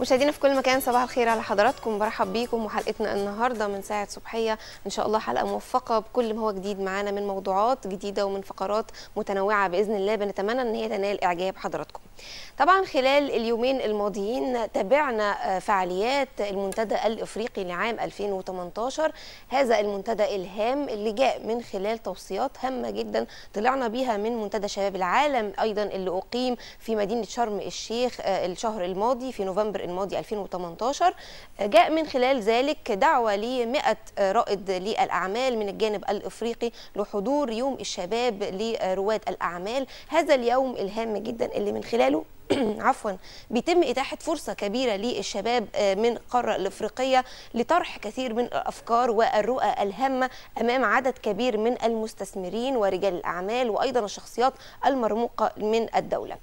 مشاهدينا في كل مكان صباح الخير على حضراتكم برحب بيكم وحلقتنا النهارده من ساعه صبحيه ان شاء الله حلقه موفقه بكل ما هو جديد معانا من موضوعات جديده ومن فقرات متنوعه باذن الله بنتمنى ان هي تنال اعجاب حضراتكم طبعا خلال اليومين الماضيين تابعنا آه، فعاليات المنتدى الافريقي لعام 2018 هذا المنتدى الهام اللي جاء من خلال توصيات هامه جدا طلعنا بيها من منتدى شباب العالم ايضا اللي اقيم في مدينه شرم الشيخ آه، الشهر الماضي في نوفمبر الماضي 2018 آه، جاء من خلال ذلك دعوه ل 100 رائد للاعمال من الجانب الافريقي لحضور يوم الشباب لرواد الاعمال هذا اليوم الهام جدا اللي من خلال خلاله عفوا بيتم إتاحة فرصة كبيرة للشباب آه، من القارة الإفريقية لطرح كثير من الأفكار والرؤى الهامة أمام عدد كبير من المستثمرين ورجال الأعمال وأيضا الشخصيات المرموقة من الدولة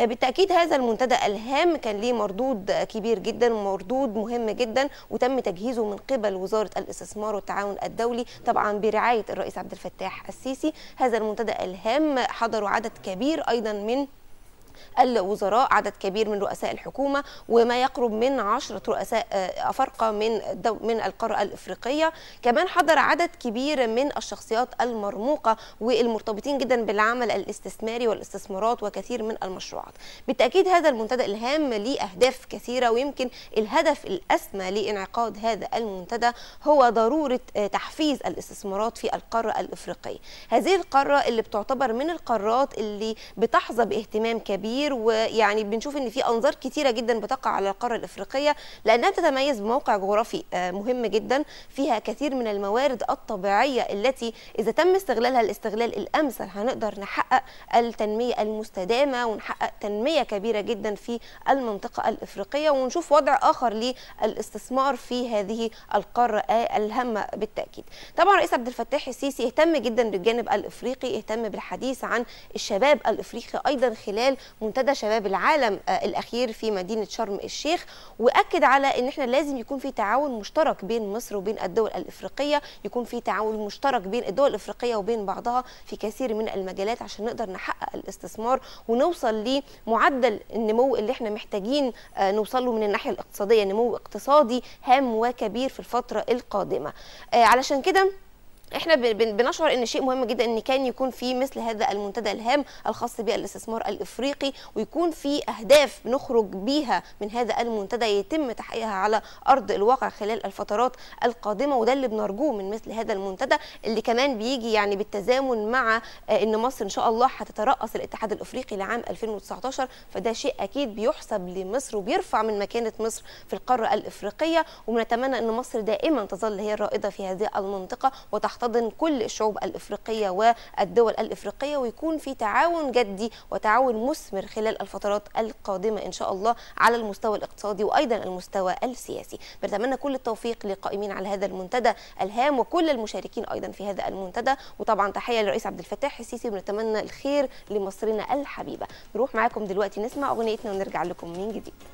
آه، بالتأكيد هذا المنتدى الهام كان ليه مردود كبير جدا مردود مهم جدا وتم تجهيزه من قبل وزارة الاستثمار والتعاون الدولي طبعا برعاية الرئيس عبد الفتاح السيسي هذا المنتدى الهام حضروا عدد كبير أيضا من الوزراء عدد كبير من رؤساء الحكومه وما يقرب من 10 رؤساء افارقه آه، آه، من من القاره الافريقيه كمان حضر عدد كبير من الشخصيات المرموقه والمرتبطين جدا بالعمل الاستثماري والاستثمارات وكثير من المشروعات بالتاكيد هذا المنتدى الهام ليه اهداف كثيره ويمكن الهدف الاسمى لانعقاد هذا المنتدى هو ضروره آه، تحفيز الاستثمارات في القاره الافريقيه هذه القاره اللي بتعتبر من القارات اللي بتحظى باهتمام كبير كبير ويعني بنشوف ان في انظار كتيره جدا بتقع على القاره الافريقيه لانها تتميز بموقع جغرافي آه، مهم جدا فيها كثير من الموارد الطبيعيه التي اذا تم استغلالها الاستغلال الامثل هنقدر نحقق التنميه المستدامه ونحقق تنميه كبيره جدا في المنطقه الافريقيه ونشوف وضع اخر للاستثمار في هذه القاره آه، الهامه بالتاكيد. طبعا رئيس عبد الفتاح السيسي اهتم جدا بالجانب الافريقي اهتم بالحديث عن الشباب الافريقي ايضا خلال منتدى شباب العالم آه، الاخير في مدينه شرم الشيخ واكد على ان احنا لازم يكون في تعاون مشترك بين مصر وبين الدول الافريقيه يكون في تعاون مشترك بين الدول الافريقيه وبين بعضها في كثير من المجالات عشان نقدر نحقق الاستثمار ونوصل لمعدل النمو اللي احنا محتاجين آه، نوصل له من الناحيه الاقتصاديه نمو اقتصادي هام وكبير في الفتره القادمه آه، علشان كده احنا بنشعر ان شيء مهم جدا ان كان يكون في مثل هذا المنتدى الهام الخاص بالاستثمار الافريقي ويكون في اهداف نخرج بيها من هذا المنتدى يتم تحقيقها على ارض الواقع خلال الفترات القادمه وده اللي بنرجوه من مثل هذا المنتدى اللي كمان بيجي يعني بالتزامن مع آه، ان مصر ان شاء الله هتترأس الاتحاد الافريقي لعام 2019 فده شيء اكيد بيحسب لمصر وبيرفع من مكانه مصر في القاره الافريقيه ونتمنى ان مصر دائما تظل هي الرائده في هذه المنطقه وتحت تحتضن كل الشعوب الافريقيه والدول الافريقيه ويكون في تعاون جدي وتعاون مثمر خلال الفترات القادمه ان شاء الله على المستوى الاقتصادي وايضا المستوى السياسي بنتمنى كل التوفيق للقائمين على هذا المنتدى الهام وكل المشاركين ايضا في هذا المنتدى وطبعا تحيه للرئيس عبد الفتاح السيسي بنتمنى الخير لمصرنا الحبيبه نروح معاكم دلوقتي نسمع اغنيتنا ونرجع لكم من جديد